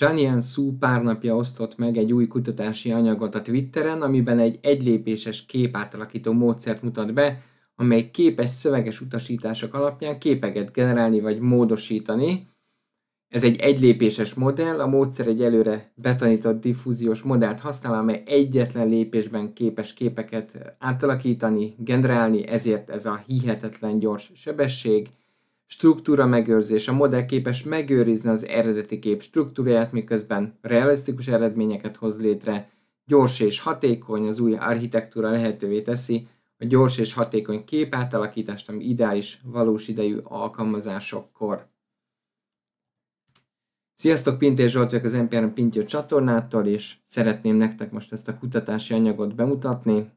Chanyan Su pár napja osztott meg egy új kutatási anyagot a Twitteren, amiben egy egylépéses képátalakító módszert mutat be, amely képes szöveges utasítások alapján képeket generálni vagy módosítani. Ez egy egylépéses modell, a módszer egy előre betanított diffúziós modellt használ, amely egyetlen lépésben képes képeket átalakítani, generálni, ezért ez a hihetetlen gyors sebesség – struktúra megőrzés. A modell képes megőrizni az eredeti kép struktúráját, miközben realisztikus eredményeket hoz létre, gyors és hatékony, az új architektúra lehetővé teszi a gyors és hatékony átalakítást, ami ideális valós idejű alkalmazásokkor. Sziasztok, Pintér Zsolt vagyok az NPR Pintyő csatornától, és szeretném nektek most ezt a kutatási anyagot bemutatni.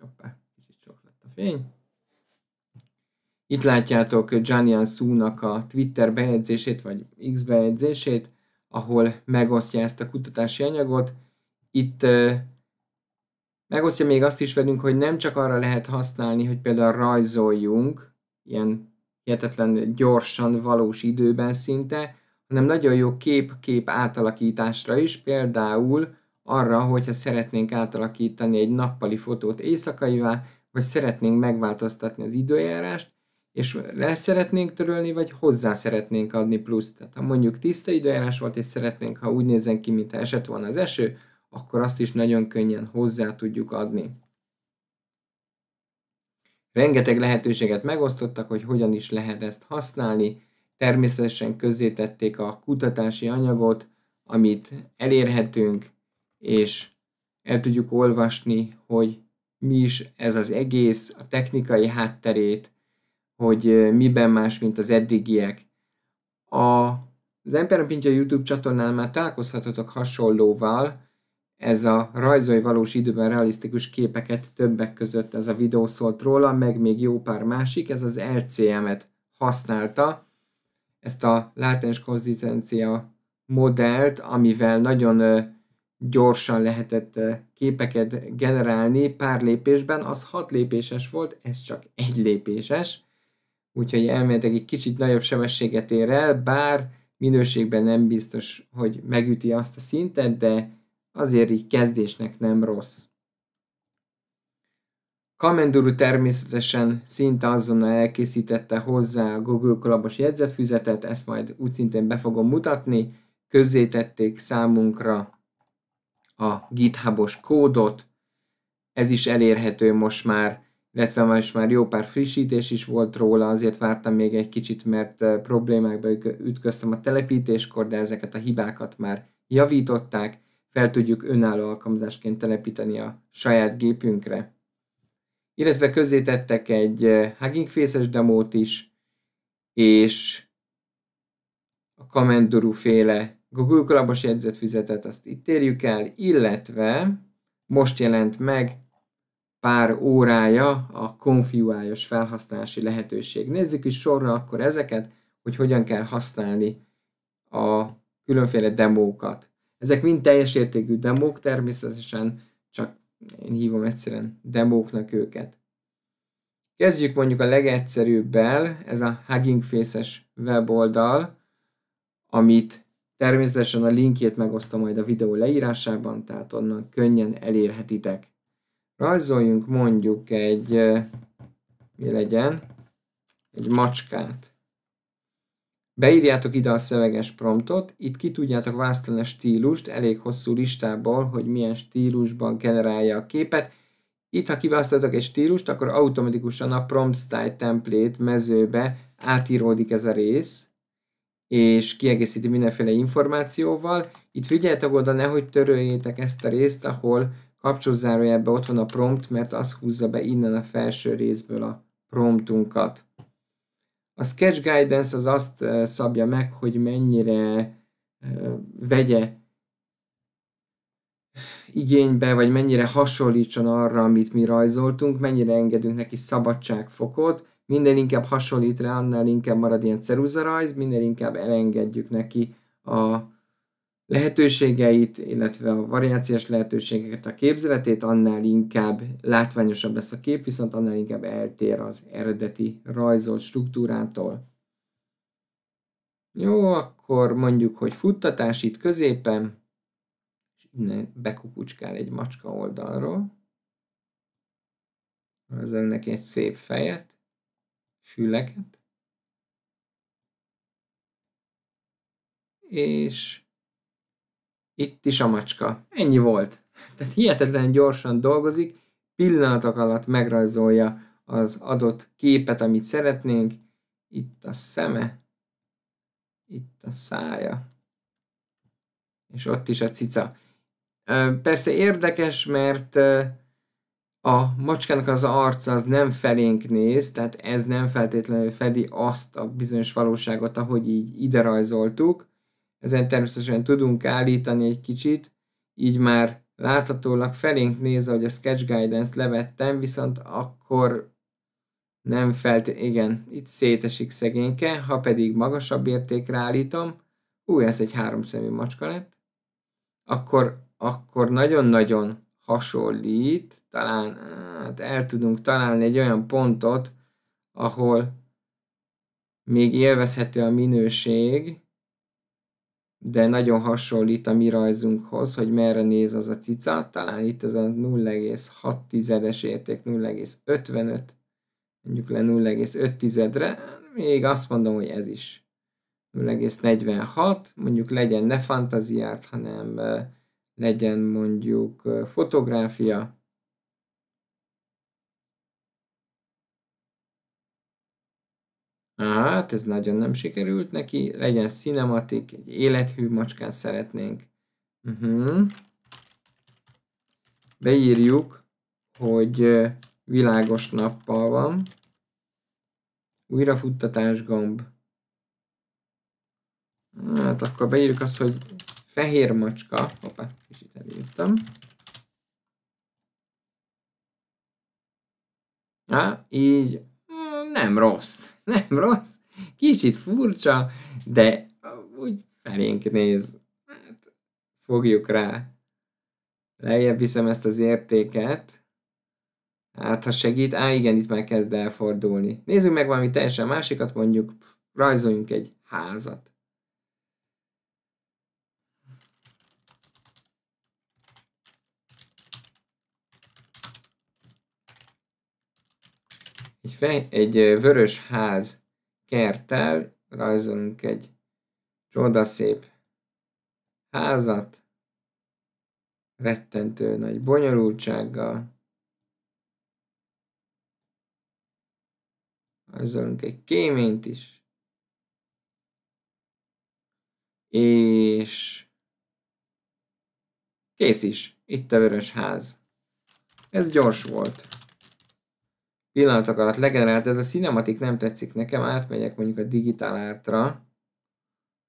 Hoppá, kicsit sok lett a fény. Itt látjátok Janian Su-nak a Twitter bejegyzését, vagy X bejegyzését, ahol megosztja ezt a kutatási anyagot. Itt megosztja még azt is velünk, hogy nem csak arra lehet használni, hogy például rajzoljunk, ilyen hihetetlen gyorsan, valós időben szinte, hanem nagyon jó kép-kép átalakításra is, például arra, hogyha szeretnénk átalakítani egy nappali fotót éjszakaivá, vagy szeretnénk megváltoztatni az időjárást, és le szeretnénk törölni, vagy hozzá szeretnénk adni pluszt. Tehát ha mondjuk tiszta időjárás volt, és szeretnénk, ha úgy nézzen ki, mintha esett volna az eső, akkor azt is nagyon könnyen hozzá tudjuk adni. Rengeteg lehetőséget megosztottak, hogy hogyan is lehet ezt használni. Természetesen közzétették a kutatási anyagot, amit elérhetünk, és el tudjuk olvasni, hogy mi is ez az egész, a technikai hátterét, hogy miben más, mint az eddigiek. A, az Emperor Pintja YouTube csatornán már találkozhatatok hasonlóval, ez a rajzolj valós időben realisztikus képeket többek között ez a videó szólt róla, meg még jó pár másik, ez az LCM-et használta, ezt a látens konzisztencia modellt, amivel nagyon gyorsan lehetett képeket generálni pár lépésben, az hat lépéses volt, ez csak egy lépéses, úgyhogy elméletileg egy kicsit nagyobb sebességet ér el, bár minőségben nem biztos, hogy megüti azt a szintet, de azért így kezdésnek nem rossz. Kamenduru természetesen szinte azonnal elkészítette hozzá a Google kolabos jegyzetfüzetet, ezt majd úgy szintén be fogom mutatni. Közzétették számunkra a GitHubos kódot, ez is elérhető most már illetve most már jó pár frissítés is volt róla, azért vártam még egy kicsit, mert eh, problémákba ütköztem a telepítéskor, de ezeket a hibákat már javították, fel tudjuk önálló alkalmazásként telepíteni a saját gépünkre. Illetve tettek egy eh, Hugging Face-es demót is, és a Commandoru féle Google kolabos jegyzetfüzetet, azt itt érjük el, illetve most jelent meg pár órája a konfiúályos felhasználási lehetőség. Nézzük is sorra akkor ezeket, hogy hogyan kell használni a különféle demókat. Ezek mind teljes értékű demók, természetesen csak én hívom egyszerűen demóknak őket. Kezdjük mondjuk a legegyszerűbbel, ez a Hugging Faces es weboldal, amit természetesen a linkjét megosztom majd a videó leírásában, tehát onnan könnyen elérhetitek. Rajzoljunk mondjuk egy, mi legyen, egy macskát. Beírjátok ide a szöveges promptot, itt ki tudjátok választani a stílust, elég hosszú listából, hogy milyen stílusban generálja a képet. Itt, ha kiválasztatok egy stílust, akkor automatikusan a prompt style template mezőbe átíródik ez a rész, és kiegészíti mindenféle információval. Itt figyeljetek oda, nehogy töröljétek ezt a részt, ahol kapcsolzárójelben ott van a prompt, mert az húzza be innen a felső részből a promptunkat. A Sketch Guidance az azt szabja meg, hogy mennyire vegye igénybe, vagy mennyire hasonlítson arra, amit mi rajzoltunk, mennyire engedünk neki szabadságfokot, minden inkább hasonlít rá, annál inkább marad ilyen ceruzarajz, minden inkább elengedjük neki a, lehetőségeit, illetve a variációs lehetőségeket, a képzeletét, annál inkább látványosabb lesz a kép, viszont annál inkább eltér az eredeti rajzolt struktúrától. Jó, akkor mondjuk, hogy futtatás itt középen, és innen bekukucskál egy macska oldalról. Az önnek egy szép fejet, füleket. És itt is a macska. Ennyi volt. Tehát hihetetlen gyorsan dolgozik, pillanatok alatt megrajzolja az adott képet, amit szeretnénk. Itt a szeme, itt a szája, és ott is a cica. Persze érdekes, mert a macskának az arca az nem felénk néz, tehát ez nem feltétlenül fedi azt a bizonyos valóságot, ahogy így ide rajzoltuk, ezen természetesen tudunk állítani egy kicsit, így már láthatólag felénk néz, hogy a Sketch Guidance-t levettem, viszont akkor nem felt, igen, itt szétesik szegényke, ha pedig magasabb értékre állítom, új, ez egy háromszemű macska lett, akkor, akkor nagyon-nagyon hasonlít, talán hát el tudunk találni egy olyan pontot, ahol még élvezhető a minőség, de nagyon hasonlít a mi rajzunkhoz, hogy merre néz az a cica, talán itt ez a 0,6-es érték, 0,55, mondjuk le 0,5-re, még azt mondom, hogy ez is 0,46, mondjuk legyen ne fantaziárt, hanem eh, legyen mondjuk eh, fotográfia, Hát ez nagyon nem sikerült neki. Legyen cinematik, egy élethű macskán szeretnénk. Uh mhm. -huh. Beírjuk, hogy világos nappal van. Újrafuttatás gomb. Hát akkor beírjuk azt, hogy fehér macska. Hoppá, kicsit elírtam. Na, így nem rossz, nem rossz, kicsit furcsa, de úgy felénk néz. Hát, fogjuk rá. Lejjebb viszem ezt az értéket. Hát, ha segít, á, igen, itt már kezd elfordulni. Nézzük meg valami teljesen másikat, mondjuk rajzoljunk egy házat. egy, fej, egy vörös ház kerttel rajzolunk egy csodaszép házat, rettentő nagy bonyolultsággal. Rajzolunk egy kéményt is. És kész is, itt a vörös ház. Ez gyors volt pillanatok alatt legenerált, ez a cinematik nem tetszik nekem, átmegyek mondjuk a digitál ártra,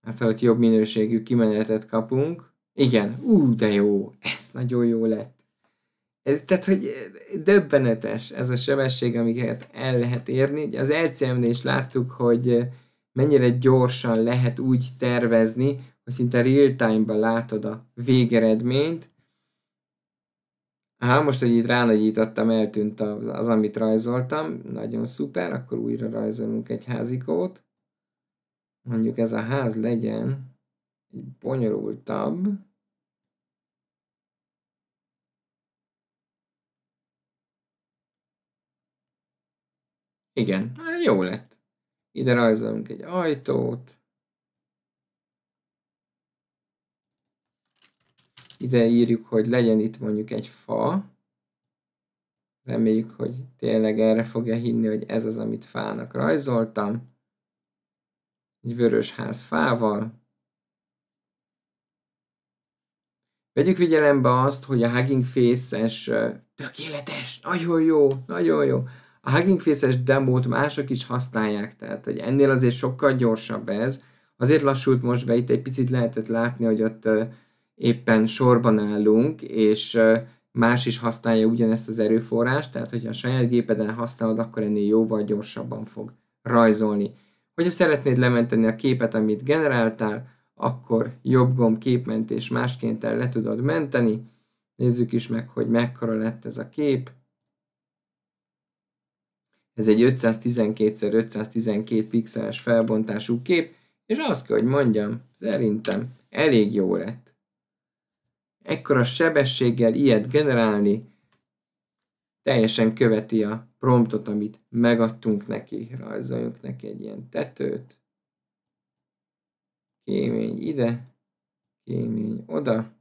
hát ott jobb minőségű kimenetet kapunk. Igen, ú, de jó, ez nagyon jó lett. Ez, tehát, hogy döbbenetes ez a sebesség, amiket el lehet érni. Az lcm is láttuk, hogy mennyire gyorsan lehet úgy tervezni, hogy szinte real-time-ban látod a végeredményt, Aha, most, hogy itt ránagyítottam, eltűnt az, az, amit rajzoltam. Nagyon szuper, akkor újra rajzolunk egy házikót. Mondjuk ez a ház legyen egy bonyolultabb. Igen, hát jó lett. Ide rajzolunk egy ajtót. ide írjuk, hogy legyen itt mondjuk egy fa, reméljük, hogy tényleg erre fogja hinni, hogy ez az, amit fának rajzoltam, egy vörös ház fával. Vegyük figyelembe azt, hogy a Hugging Faces tökéletes, nagyon jó, nagyon jó. A Hugging Faces demót mások is használják, tehát hogy ennél azért sokkal gyorsabb ez. Azért lassult most be, itt egy picit lehetett látni, hogy ott éppen sorban állunk, és más is használja ugyanezt az erőforrást, tehát hogyha a saját gépeden használod, akkor ennél jóval gyorsabban fog rajzolni. Hogyha szeretnéd lementeni a képet, amit generáltál, akkor jobb gomb képmentés másként el le tudod menteni. Nézzük is meg, hogy mekkora lett ez a kép. Ez egy 512x512 pixeles felbontású kép, és azt kell, hogy mondjam, szerintem elég jó lett. Ekkora sebességgel ilyet generálni teljesen követi a promptot, amit megadtunk neki. Rajzoljunk neki egy ilyen tetőt. Kémény ide, kémény oda.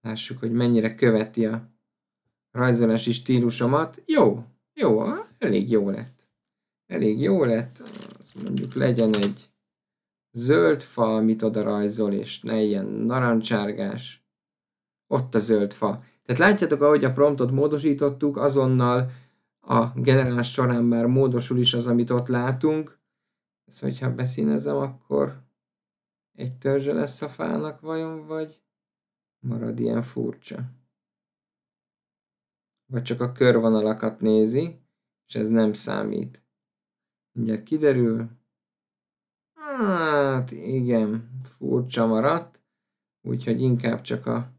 Lássuk, hogy mennyire követi a rajzolási stílusomat. Jó, jó, elég jó lett. Elég jó lett. Azt mondjuk legyen egy zöld fa, amit oda rajzol, és ne ilyen narancsárgás. Ott a zöld fa. Tehát látjátok, ahogy a promptot módosítottuk, azonnal a generálás során már módosul is az, amit ott látunk. Ezt, hogyha beszínezem, akkor egy törzse lesz a fának vajon, vagy marad ilyen furcsa. Vagy csak a körvonalakat nézi, és ez nem számít. Mindjárt kiderül. Hát igen, furcsa maradt, úgyhogy inkább csak a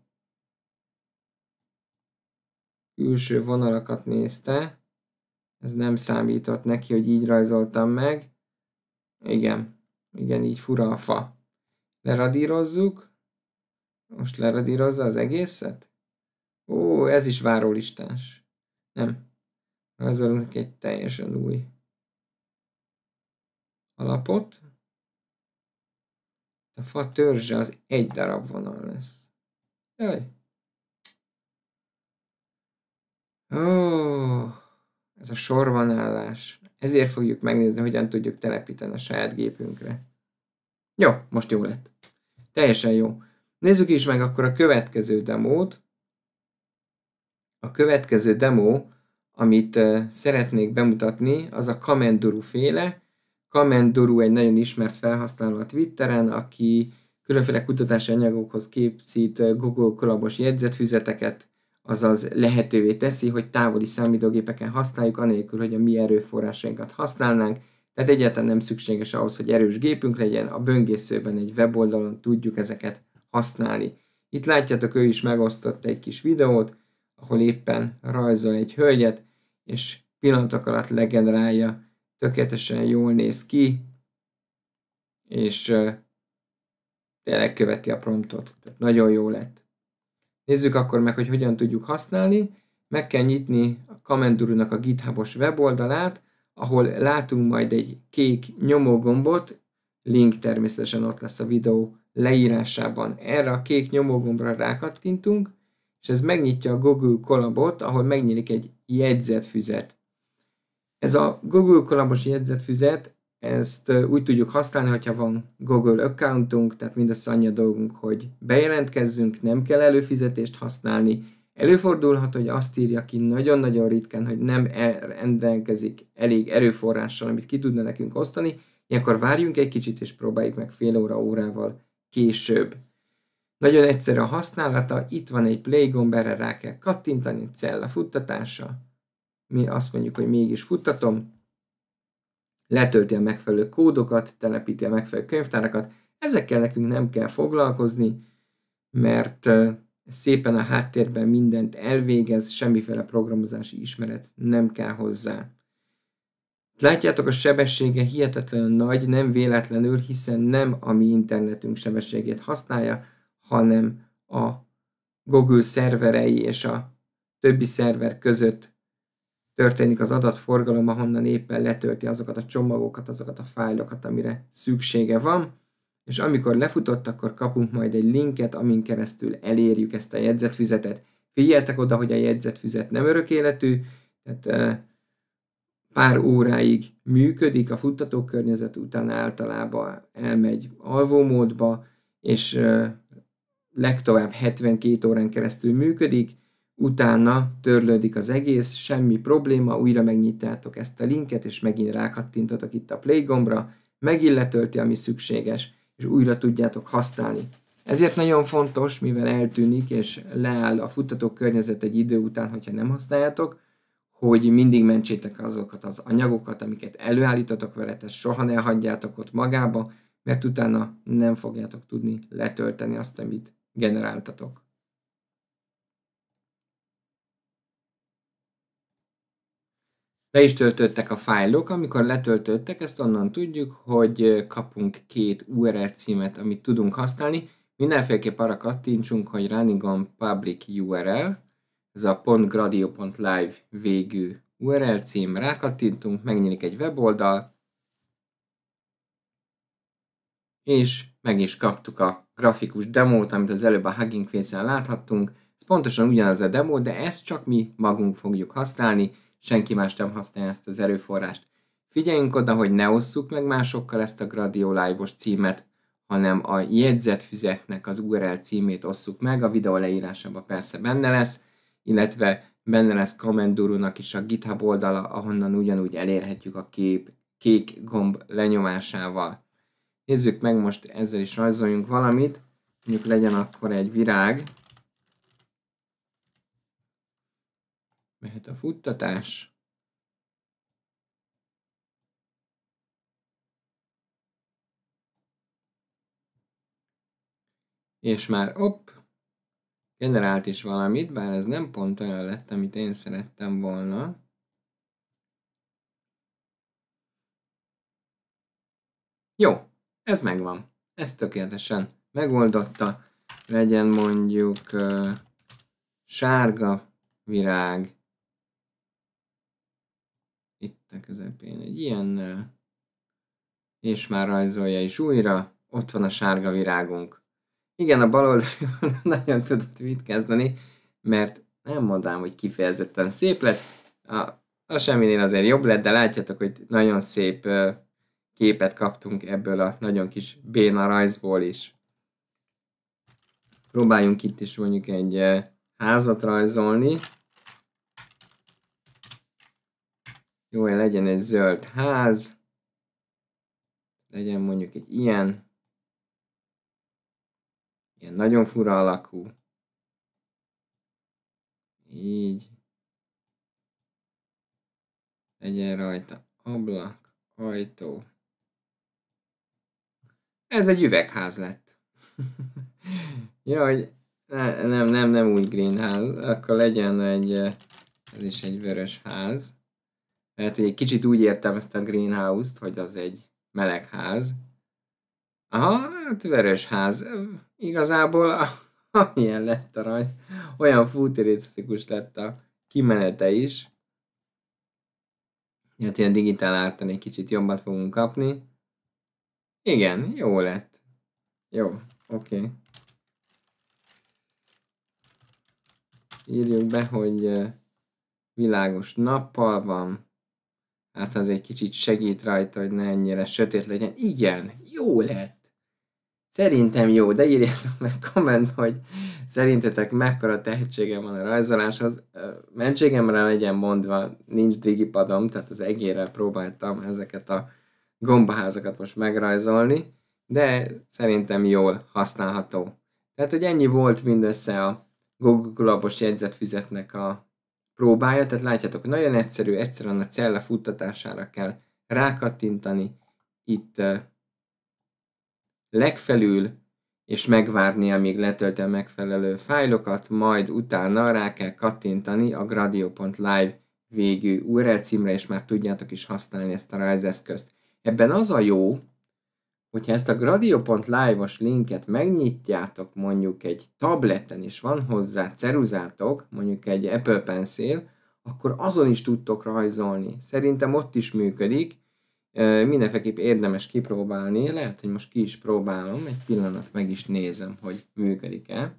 külső vonalakat nézte. Ez nem számított neki, hogy így rajzoltam meg. Igen, igen, így fura a fa. Leradírozzuk. Most leradírozza az egészet? Ó, ez is várólistás. Nem. Rajzolunk egy teljesen új alapot. A fa törzse az egy darab vonal lesz. Jaj. Ó, ez a sorvanállás. Ezért fogjuk megnézni, hogyan tudjuk telepíteni a saját gépünkre. Jó, most jó lett. Teljesen jó. Nézzük is meg akkor a következő demót. A következő demo, amit eh, szeretnék bemutatni, az a Kamenduru féle, Kamenduru egy nagyon ismert felhasználó a Twitteren, aki különféle kutatási anyagokhoz képzít Google kolabos jegyzetfüzeteket, azaz lehetővé teszi, hogy távoli számítógépeken használjuk, anélkül, hogy a mi erőforrásainkat használnánk, tehát egyáltalán nem szükséges ahhoz, hogy erős gépünk legyen, a böngészőben egy weboldalon tudjuk ezeket használni. Itt látjátok, ő is megosztott egy kis videót, ahol éppen rajzol egy hölgyet, és pillanatok alatt legenerálja tökéletesen jól néz ki, és tényleg követi a promptot. Tehát nagyon jó lett. Nézzük akkor meg, hogy hogyan tudjuk használni. Meg kell nyitni a Kamendurunak a GitHubos weboldalát, ahol látunk majd egy kék nyomógombot, link természetesen ott lesz a videó leírásában. Erre a kék nyomógombra rákattintunk, és ez megnyitja a Google Collabot, ahol megnyílik egy jegyzetfüzet. Ez a Google Collabos jegyzetfüzet, ezt úgy tudjuk használni, hogyha van Google accountunk, tehát mindössze annyi a dolgunk, hogy bejelentkezzünk, nem kell előfizetést használni. Előfordulhat, hogy azt írja ki nagyon-nagyon ritkán, hogy nem e, rendelkezik elég erőforrással, amit ki tudna nekünk osztani, ilyenkor várjunk egy kicsit, és próbáljuk meg fél óra órával később. Nagyon egyszerű a használata, itt van egy play gomb, erre rá kell kattintani, cella futtatása, mi azt mondjuk, hogy mégis futtatom, letölti a megfelelő kódokat, telepíti a megfelelő könyvtárakat, ezekkel nekünk nem kell foglalkozni, mert szépen a háttérben mindent elvégez, semmiféle programozási ismeret nem kell hozzá. Látjátok, a sebessége hihetetlenül nagy, nem véletlenül, hiszen nem a mi internetünk sebességét használja, hanem a Google szerverei és a többi szerver között történik az adatforgalom, ahonnan éppen letölti azokat a csomagokat, azokat a fájlokat, amire szüksége van, és amikor lefutott, akkor kapunk majd egy linket, amin keresztül elérjük ezt a jegyzetfüzetet. Figyeltek oda, hogy a jegyzetfüzet nem örök életű, tehát pár óráig működik, a futtatókörnyezet után általában elmegy alvómódba, és legtovább 72 órán keresztül működik, utána törlődik az egész, semmi probléma, újra megnyitjátok ezt a linket, és megint rákattintotok itt a play gombra, megint letölti, ami szükséges, és újra tudjátok használni. Ezért nagyon fontos, mivel eltűnik és leáll a futtató környezet egy idő után, hogyha nem használjátok, hogy mindig mentsétek azokat az anyagokat, amiket előállítotok vele, tehát soha ne hagyjátok ott magába, mert utána nem fogjátok tudni letölteni azt, amit generáltatok. Be is töltöttek a fájlok, amikor letöltöttek, ezt onnan tudjuk, hogy kapunk két URL címet, amit tudunk használni. Mindenféleképp arra kattintsunk, hogy running on public URL, ez a .gradio.live végű URL cím, rákattintunk, megnyílik egy weboldal, és meg is kaptuk a grafikus demót, amit az előbb a Hugging Face-en láthattunk. Ez pontosan ugyanaz a demo, de ezt csak mi magunk fogjuk használni, senki más nem használja ezt az erőforrást. Figyeljünk oda, hogy ne osszuk meg másokkal ezt a Gradio Live-os címet, hanem a jegyzetfüzetnek az URL címét osszuk meg, a videó leírásában persze benne lesz, illetve benne lesz Commandurunak is a GitHub oldala, ahonnan ugyanúgy elérhetjük a kép, kék gomb lenyomásával. Nézzük meg, most ezzel is rajzoljunk valamit, mondjuk legyen akkor egy virág, mehet a futtatás. És már op generált is valamit, bár ez nem pont olyan lett, amit én szerettem volna. Jó, ez megvan. Ez tökéletesen megoldotta. Legyen mondjuk uh, sárga virág, te közepén egy ilyennel. És már rajzolja is újra. Ott van a sárga virágunk. Igen, a bal nagyon tudott mit kezdeni, mert nem mondanám, hogy kifejezetten szép lett. A, a semminél azért jobb lett, de látjátok, hogy nagyon szép képet kaptunk ebből a nagyon kis béna rajzból is. Próbáljunk itt is mondjuk egy házat rajzolni. Jó, legyen egy zöld ház. Legyen mondjuk egy ilyen. Ilyen nagyon fura alakú. Így. Legyen rajta ablak, ajtó. Ez egy üvegház lett. Jaj, ne, nem, nem, nem úgy greenház. Akkor legyen egy, eh, ez is egy vörös ház. Mert hogy egy kicsit úgy értem ezt a greenhouse-t, hogy az egy meleg ház. Aha, hát vörös ház. Igazából amilyen lett a rajz, olyan futurisztikus lett a kimenete is. Hát ilyen digitál által egy kicsit jobbat fogunk kapni. Igen, jó lett. Jó, oké. Okay. Írjuk be, hogy világos nappal van hát az egy kicsit segít rajta, hogy ne ennyire sötét legyen. Igen, jó lett. Szerintem jó, de írjátok meg komment, hogy szerintetek mekkora tehetségem van a rajzoláshoz. Mentségemre legyen mondva, nincs digipadom, tehát az egére próbáltam ezeket a gombaházakat most megrajzolni, de szerintem jól használható. Tehát, hogy ennyi volt mindössze a Google Labos jegyzetfizetnek a próbálja, tehát látjátok, nagyon egyszerű, egyszerűen a cella futtatására kell rákattintani, itt legfelül, és megvárni, amíg letölti a megfelelő fájlokat, majd utána rá kell kattintani a gradio.live végű URL címre, és már tudjátok is használni ezt a rajzeszközt. Ebben az a jó, hogyha ezt a gradiolive live-os linket megnyitjátok mondjuk egy tableten, és van hozzá ceruzátok, mondjuk egy Apple Pencil, akkor azon is tudtok rajzolni. Szerintem ott is működik, mindenféleképp érdemes kipróbálni, lehet, hogy most ki is próbálom, egy pillanat meg is nézem, hogy működik-e.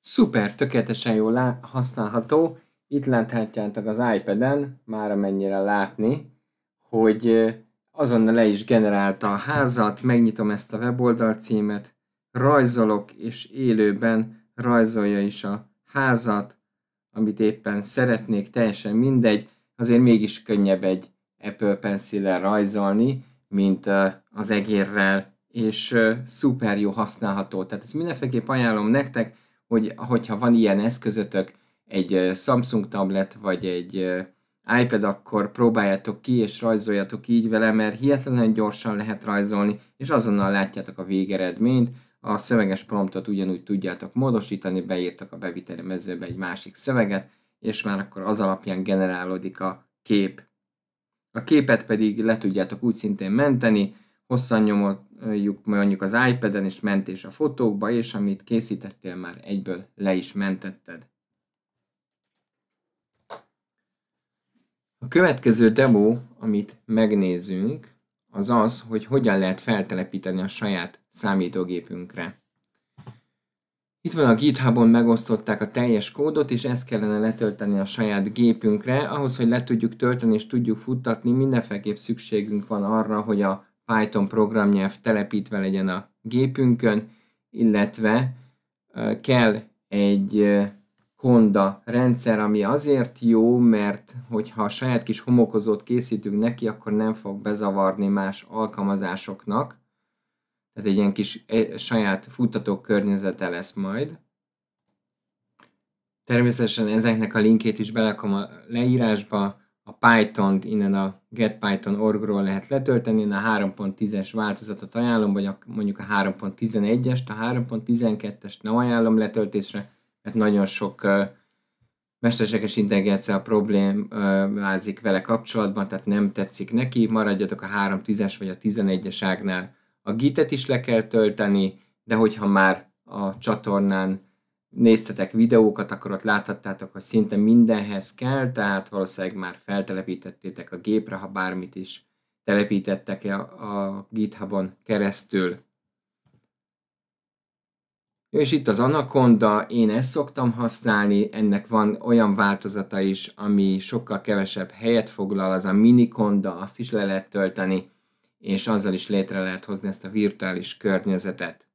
Szuper, tökéletesen jól használható. Itt láthatjátok az iPad-en, már amennyire látni, hogy azonnal le is generálta a házat, megnyitom ezt a weboldal címet, rajzolok, és élőben rajzolja is a házat, amit éppen szeretnék, teljesen mindegy, azért mégis könnyebb egy Apple pencil rajzolni, mint az egérrel, és szuper jó használható. Tehát ezt mindenféleképp ajánlom nektek, hogy hogyha van ilyen eszközötök, egy Samsung tablet, vagy egy iPad, akkor próbáljátok ki és rajzoljatok így vele, mert hihetetlenül gyorsan lehet rajzolni, és azonnal látjátok a végeredményt, a szöveges promptot ugyanúgy tudjátok módosítani, beírtak a beviteli mezőbe egy másik szöveget, és már akkor az alapján generálódik a kép. A képet pedig le tudjátok úgy szintén menteni, hosszan nyomjuk mondjuk az iPad-en, és mentés a fotókba, és amit készítettél már egyből le is mentetted. A következő demo, amit megnézünk, az az, hogy hogyan lehet feltelepíteni a saját számítógépünkre. Itt van a GitHub-on megosztották a teljes kódot, és ezt kellene letölteni a saját gépünkre. Ahhoz, hogy le tudjuk tölteni és tudjuk futtatni, mindenféleképp szükségünk van arra, hogy a Python programnyelv telepítve legyen a gépünkön, illetve kell egy konda rendszer, ami azért jó, mert hogyha a saját kis homokozót készítünk neki, akkor nem fog bezavarni más alkalmazásoknak. Tehát egy ilyen kis e, saját futtató környezete lesz majd. Természetesen ezeknek a linkét is belekom a leírásba. A python innen a getPython.org-ról lehet letölteni, én a 3.10-es változatot ajánlom, vagy a, mondjuk a 3.11-est, a 3.12-est nem ajánlom letöltésre, mert hát nagyon sok mesterséges intelligencia problémázik vele kapcsolatban, tehát nem tetszik neki, maradjatok a 3.10-es vagy a 11-es ágnál. A gitet is le kell tölteni, de hogyha már a csatornán néztetek videókat, akkor ott láthattátok, hogy szinte mindenhez kell, tehát valószínűleg már feltelepítettétek a gépre, ha bármit is telepítettek a, a GitHubon keresztül. És itt az Anaconda, én ezt szoktam használni, ennek van olyan változata is, ami sokkal kevesebb helyet foglal, az a Miniconda, azt is le lehet tölteni, és azzal is létre lehet hozni ezt a virtuális környezetet.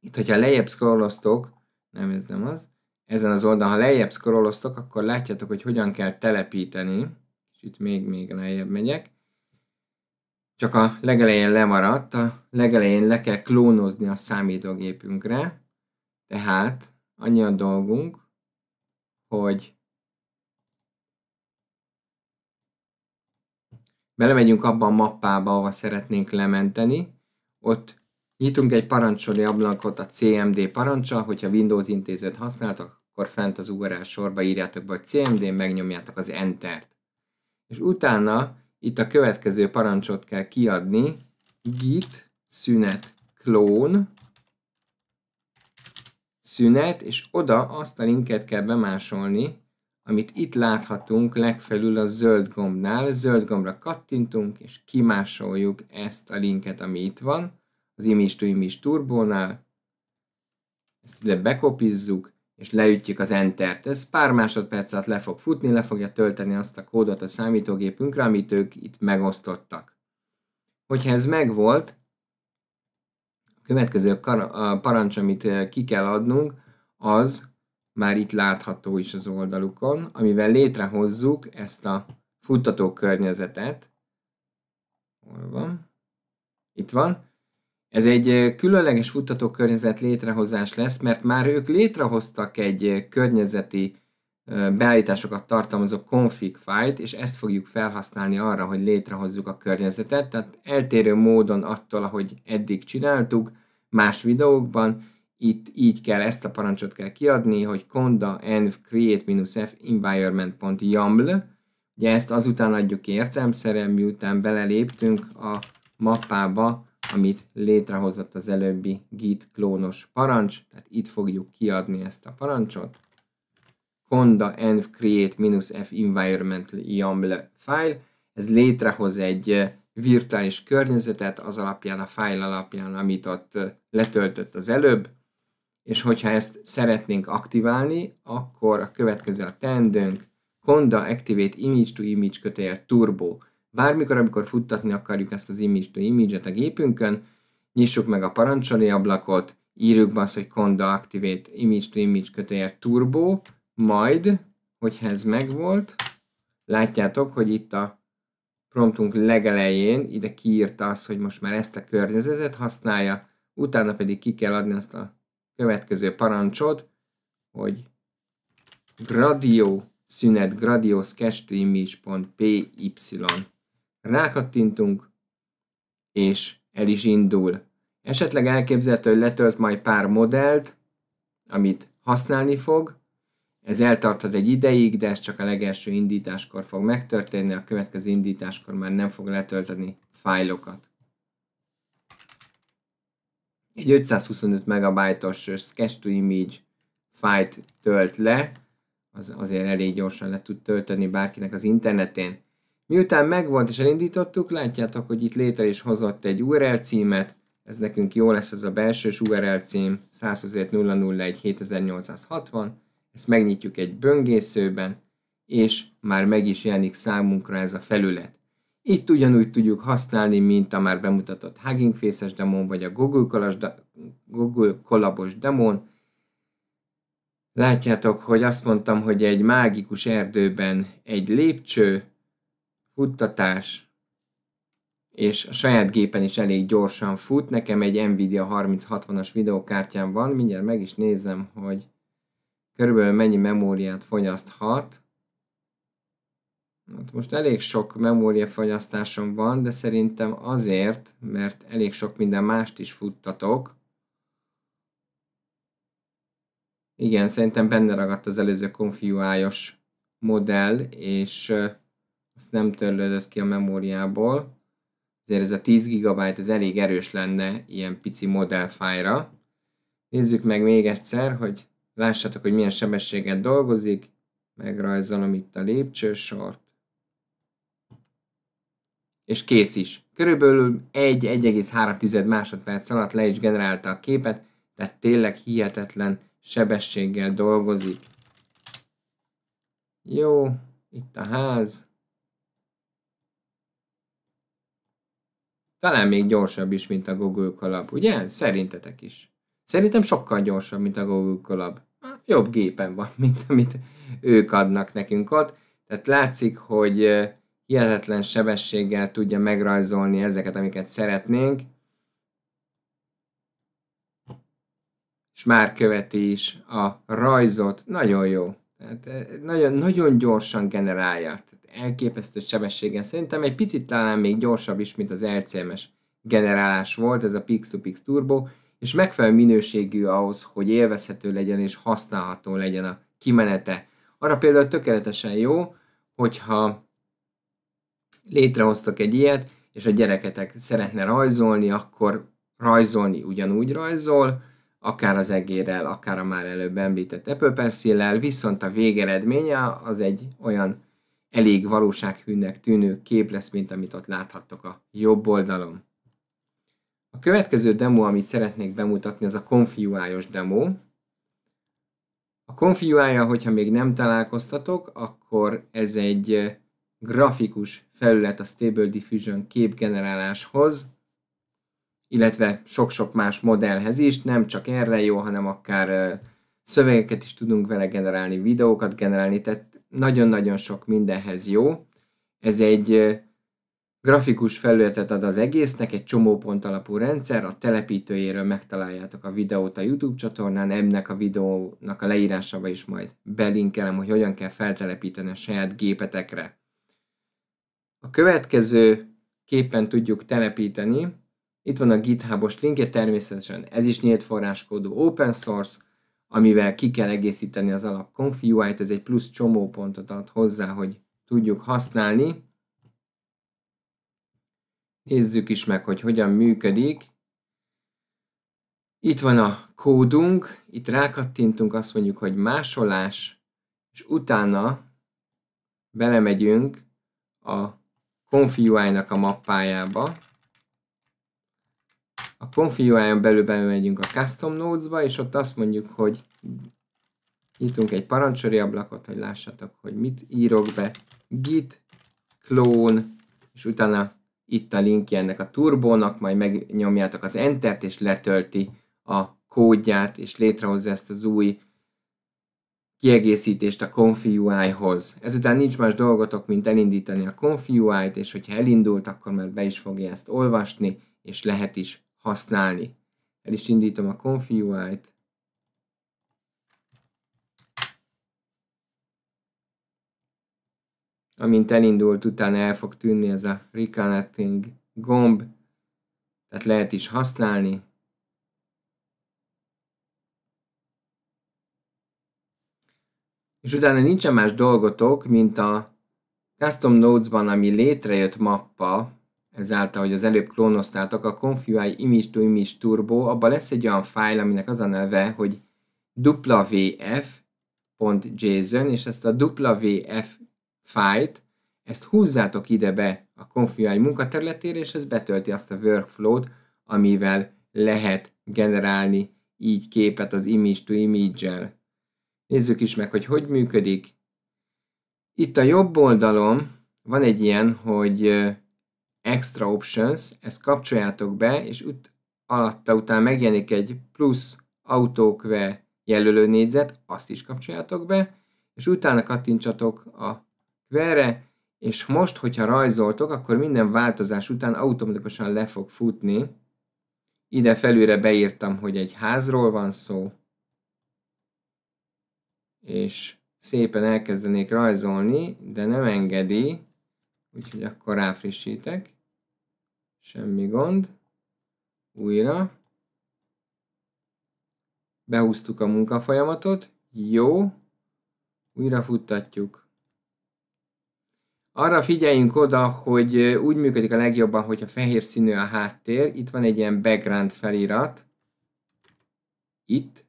Itt, hogyha lejjebb scrolloztok, nem ez nem az, ezen az oldalon, ha lejjebb scrolloztok, akkor látjátok, hogy hogyan kell telepíteni, és itt még-még lejjebb megyek, csak a legelején lemaradt, a legelején le kell klónozni a számítógépünkre, tehát annyi a dolgunk, hogy belemegyünk abba a mappába, ahova szeretnénk lementeni, ott nyitunk egy parancsoli ablakot a CMD parancsa, hogyha Windows intézőt használtak, akkor fent az URL sorba írjátok be, hogy CMD, megnyomjátok az Enter-t. És utána itt a következő parancsot kell kiadni, git szünet clone szünet, és oda azt a linket kell bemásolni, amit itt láthatunk legfelül a zöld gombnál. Zöld gombra kattintunk, és kimásoljuk ezt a linket, ami itt van, az Image to Image Turbónál. Ezt ide bekopizzuk, és leütjük az Enter-t. Ez pár másodperc alatt le fog futni, le fogja tölteni azt a kódot a számítógépünkre, amit ők itt megosztottak. Hogyha ez megvolt, a következő a parancs, amit eh, ki kell adnunk, az már itt látható is az oldalukon, amivel létrehozzuk ezt a futtató környezetet. Hol van? Itt van ez egy különleges futtatókörnyezet létrehozás lesz, mert már ők létrehoztak egy környezeti beállításokat tartalmazó config fájt, és ezt fogjuk felhasználni arra, hogy létrehozzuk a környezetet, tehát eltérő módon attól, ahogy eddig csináltuk más videókban, itt így kell, ezt a parancsot kell kiadni, hogy conda env create-f environment.yaml, ugye ezt azután adjuk értelmszerűen, miután beleléptünk a mappába, amit létrehozott az előbbi git klónos parancs, tehát itt fogjuk kiadni ezt a parancsot. conda env create f environment yaml file, ez létrehoz egy virtuális környezetet az alapján, a file alapján, amit ott letöltött az előbb, és hogyha ezt szeretnénk aktiválni, akkor a következő a tendőnk, conda activate image to image kötél turbo Bármikor, amikor futtatni akarjuk ezt az image-to image-et a gépünkön, nyissuk meg a parancsoli ablakot, írjuk be azt, hogy Conda Activate Image to Image kötőjel Turbo, majd, hogyha ez megvolt, látjátok, hogy itt a promptunk legelején ide kiírta azt, hogy most már ezt a környezetet használja, utána pedig ki kell adni azt a következő parancsot, hogy gradio szünet gradio sketch to image.py Rákattintunk, és el is indul. Esetleg elképzelhető, hogy letölt majd pár modellt, amit használni fog. Ez eltartad egy ideig, de ez csak a legelső indításkor fog megtörténni, a következő indításkor már nem fog letölteni fájlokat. Egy 525 megabajtos sketch to image fájt tölt le, az azért elég gyorsan le tud tölteni bárkinek az internetén. Miután megvolt és elindítottuk, látjátok, hogy itt létre is hozott egy URL címet, ez nekünk jó lesz ez a belsős URL cím, 127.001.7860, ezt megnyitjuk egy böngészőben, és már meg is jelenik számunkra ez a felület. Itt ugyanúgy tudjuk használni, mint a már bemutatott Hugging Face-es demon, vagy a Google, Google Collabos demon. Látjátok, hogy azt mondtam, hogy egy mágikus erdőben egy lépcső, futtatás, és a saját gépen is elég gyorsan fut. Nekem egy Nvidia 3060-as videokártyám van, mindjárt meg is nézem, hogy körülbelül mennyi memóriát fogyaszthat. Hát most elég sok memóriafogyasztásom van, de szerintem azért, mert elég sok minden mást is futtatok. Igen, szerintem benne ragadt az előző konfiguájos modell, és azt nem törlődött ki a memóriából. Ezért ez a 10 GB ez elég erős lenne ilyen pici modellfájra. Nézzük meg még egyszer, hogy lássátok, hogy milyen sebességet dolgozik. Megrajzolom itt a lépcsősort. És kész is. Körülbelül 1-1,3 másodperc alatt le is generálta a képet, tehát tényleg hihetetlen sebességgel dolgozik. Jó, itt a ház. Talán még gyorsabb is, mint a Google Colab, ugye? Szerintetek is. Szerintem sokkal gyorsabb, mint a Google Colab. Jobb gépen van, mint amit ők adnak nekünk ott. Tehát látszik, hogy hihetetlen sebességgel tudja megrajzolni ezeket, amiket szeretnénk. És már követi is a rajzot. Nagyon jó. Tehát nagyon, nagyon gyorsan generálja elképesztő sebességgel. Szerintem egy picit talán még gyorsabb is, mint az LCMS generálás volt, ez a Pix-to-Pix Turbo, és megfelelő minőségű ahhoz, hogy élvezhető legyen és használható legyen a kimenete. Arra például tökéletesen jó, hogyha létrehoztok egy ilyet, és a gyereketek szeretne rajzolni, akkor rajzolni ugyanúgy rajzol, akár az egérrel, akár a már előbb említett Apple Pencil-lel, viszont a végeredménye az egy olyan elég valósághűnek tűnő kép lesz, mint amit ott láthattok a jobb oldalon. A következő demo, amit szeretnék bemutatni, az a confui demo. A confui hogyha még nem találkoztatok, akkor ez egy grafikus felület a Stable Diffusion képgeneráláshoz, illetve sok-sok más modellhez is, nem csak erre jó, hanem akár szövegeket is tudunk vele generálni, videókat generálni, tehát nagyon-nagyon sok mindenhez jó. Ez egy grafikus felületet ad az egésznek, egy csomó pont alapú rendszer, a telepítőjéről megtaláljátok a videót a YouTube csatornán, ennek a videónak a leírásába is majd belinkelem, hogy hogyan kell feltelepíteni a saját gépetekre. A következő képen tudjuk telepíteni, itt van a GitHubos linkje, természetesen ez is nyílt forráskódú open source, amivel ki kell egészíteni az alap config UI-t, ez egy plusz csomópontot ad hozzá, hogy tudjuk használni. Nézzük is meg, hogy hogyan működik. Itt van a kódunk, itt rákattintunk, azt mondjuk, hogy másolás, és utána belemegyünk a config a mappájába, a konfiguráján belül bemegyünk a Custom Nodes-ba, és ott azt mondjuk, hogy nyitunk egy parancsori ablakot, hogy lássatok, hogy mit írok be. Git, clone, és utána itt a linkje ennek a turbónak, majd megnyomjátok az Entert, és letölti a kódját, és létrehozza ezt az új kiegészítést a ConfUI-hoz. Ezután nincs más dolgotok, mint elindítani a ConfUI-t, és hogyha elindult, akkor már be is fogja ezt olvasni, és lehet is használni. El is indítom a config t Amint elindult, utána el fog tűnni ez a reconnecting gomb, tehát lehet is használni. És utána nincsen más dolgotok, mint a Custom Notes-ban, ami létrejött mappa, ezáltal, hogy az előbb klónoztátok, a Confui Image to Image Turbo, abban lesz egy olyan fájl, aminek az a neve, hogy wf.json, és ezt a wf fájlt, ezt húzzátok ide be a Confui munkaterületére, és ez betölti azt a workflow-t, amivel lehet generálni így képet az image to image-el. Nézzük is meg, hogy hogy működik. Itt a jobb oldalon van egy ilyen, hogy extra options, ezt kapcsoljátok be, és ut alatta után megjelenik egy plusz autókve jelölő négyzet, azt is kapcsoljátok be, és utána kattintsatok a kvere, és most, hogyha rajzoltok, akkor minden változás után automatikusan le fog futni. Ide felülre beírtam, hogy egy házról van szó, és szépen elkezdenék rajzolni, de nem engedi, Úgyhogy akkor ráfrissítek. Semmi gond. Újra. Behúztuk a munkafolyamatot. Jó. Újra futtatjuk. Arra figyeljünk oda, hogy úgy működik a legjobban, hogyha fehér színű a háttér. Itt van egy ilyen background felirat. Itt.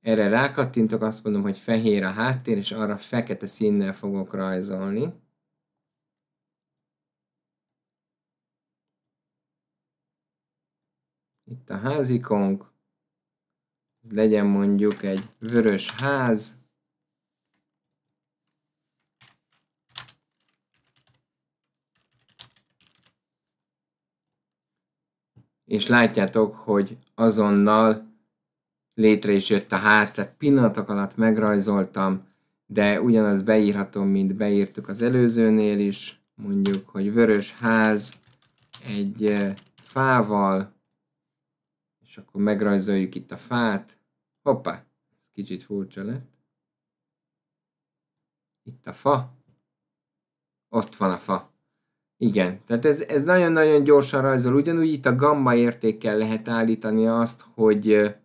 Erre rákattintok, azt mondom, hogy fehér a háttér, és arra fekete színnel fogok rajzolni. itt a házikonk, ez legyen mondjuk egy vörös ház, és látjátok, hogy azonnal létre is jött a ház, tehát pillanatok alatt megrajzoltam, de ugyanaz beírhatom, mint beírtuk az előzőnél is, mondjuk, hogy vörös ház egy eh, fával, és akkor megrajzoljuk itt a fát. Hoppá, ez kicsit furcsa lett. Itt a fa. Ott van a fa. Igen, tehát ez, nagyon nagyon-nagyon gyorsan rajzol. Ugyanúgy itt a gamma értékkel lehet állítani azt, hogy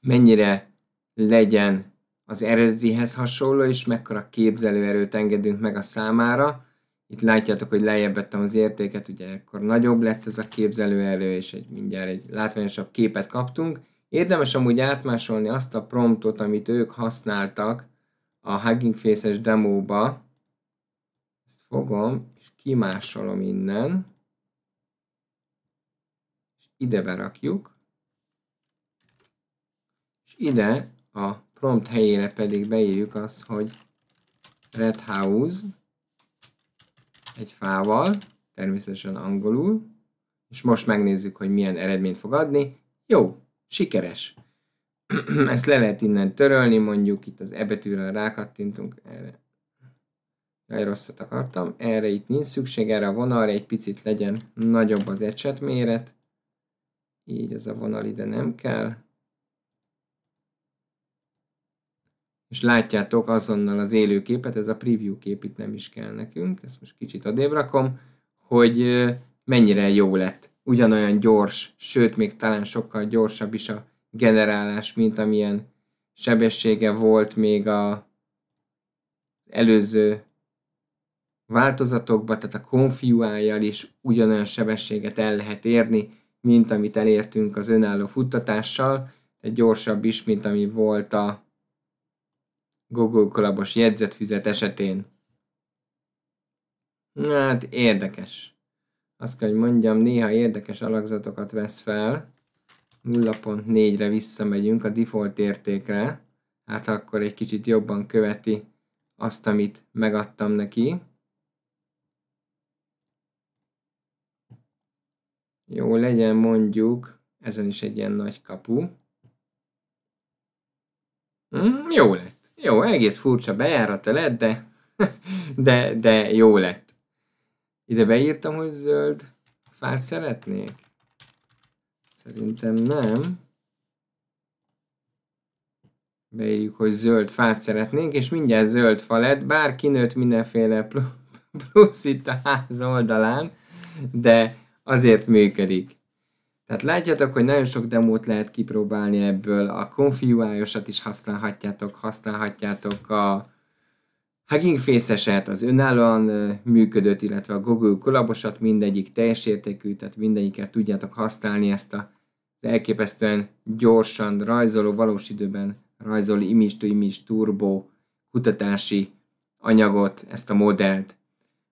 mennyire legyen az eredetihez hasonló, és mekkora képzelőerőt engedünk meg a számára. Itt látjátok, hogy lejjebb vettem az értéket, ugye akkor nagyobb lett ez a képzelőerő, és egy mindjárt egy látványosabb képet kaptunk. Érdemes amúgy átmásolni azt a promptot, amit ők használtak a Hugging Face-es demóba. Ezt fogom, és kimásolom innen. És ide berakjuk. És ide a prompt helyére pedig beírjuk azt, hogy Red House egy fával, természetesen angolul, és most megnézzük, hogy milyen eredményt fog adni. Jó, sikeres. Ezt le lehet innen törölni, mondjuk itt az ebetűre rákattintunk erre. Jaj, rosszat akartam. Erre itt nincs szükség, erre a vonalra egy picit legyen nagyobb az ecset méret. Így ez a vonal ide nem kell. és látjátok azonnal az élő képet, ez a preview kép itt nem is kell nekünk, ezt most kicsit odébb rakom, hogy mennyire jó lett. Ugyanolyan gyors, sőt még talán sokkal gyorsabb is a generálás, mint amilyen sebessége volt még a előző változatokban, tehát a konfiújjal is ugyanolyan sebességet el lehet érni, mint amit elértünk az önálló futtatással, Egy gyorsabb is, mint ami volt a Google Collabos jegyzetfüzet esetén. Hát érdekes. Azt kell, hogy mondjam, néha érdekes alakzatokat vesz fel. 0.4-re visszamegyünk a default értékre. Hát akkor egy kicsit jobban követi azt, amit megadtam neki. Jó, legyen mondjuk, ezen is egy ilyen nagy kapu. Mm, jó lett. Jó, egész furcsa bejárata lett, de, de, de jó lett. Ide beírtam, hogy zöld fát szeretnék? Szerintem nem. Beírjuk, hogy zöld fát szeretnénk, és mindjárt zöld fa lett, bár kinőtt mindenféle plusz itt a ház oldalán, de azért működik. Tehát látjátok, hogy nagyon sok demót lehet kipróbálni ebből, a konfigurájosat is használhatjátok, használhatjátok a Hugging Face-eset, az önállóan működött, illetve a Google kolabosat mindegyik teljes értékű, tehát mindegyiket tudjátok használni ezt a elképesztően gyorsan rajzoló, valós időben rajzoló image-to-image turbo kutatási anyagot, ezt a modellt.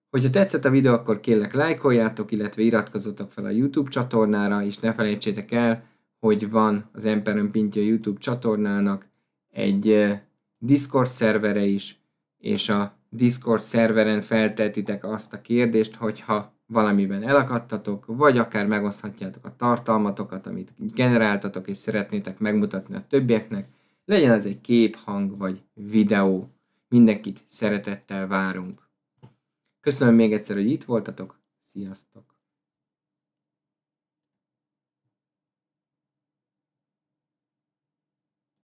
Hogyha tetszett a videó, akkor kérlek lájkoljátok, illetve iratkozzatok fel a YouTube csatornára, és ne felejtsétek el, hogy van az Emperon Pintja YouTube csatornának egy Discord szervere is, és a Discord szerveren feltetitek azt a kérdést, hogyha valamiben elakadtatok, vagy akár megoszthatjátok a tartalmatokat, amit generáltatok, és szeretnétek megmutatni a többieknek, legyen az egy kép, hang vagy videó. Mindenkit szeretettel várunk. Köszönöm még egyszer, hogy itt voltatok. Sziasztok!